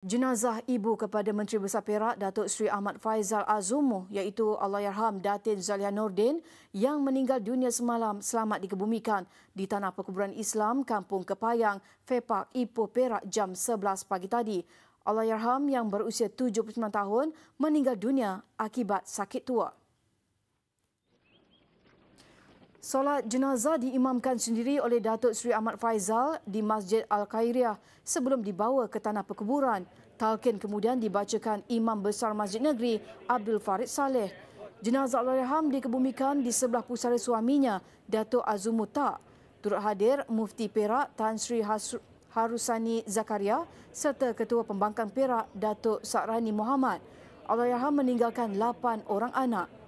Jenazah ibu kepada Menteri Besar Perak Datuk Sri Ahmad Faizal Azumu iaitu Allahyarham Datin Zalia Nordin yang meninggal dunia semalam selamat dikebumikan di Tanah Perkuburan Islam Kampung Kepayang, Fepak, Ipoh, Perak jam 11 pagi tadi. Allahyarham yang berusia 79 tahun meninggal dunia akibat sakit tua. Solat jenazah diimamkan sendiri oleh Datuk Seri Ahmad Faizal di Masjid Al-Khairiyah sebelum dibawa ke tanah perkuburan. talkin kemudian dibacakan Imam Besar Masjid Negeri Abdul Farid Saleh. Jenazah Al-Raham dikebumikan di sebelah pusara suaminya, Datuk Azumuta Turut hadir Mufti Perak Tan Sri Harusani Zakaria serta Ketua Pembangkang Perak Datuk Sa'rani Muhammad. Allah Yaham meninggalkan 8 orang anak.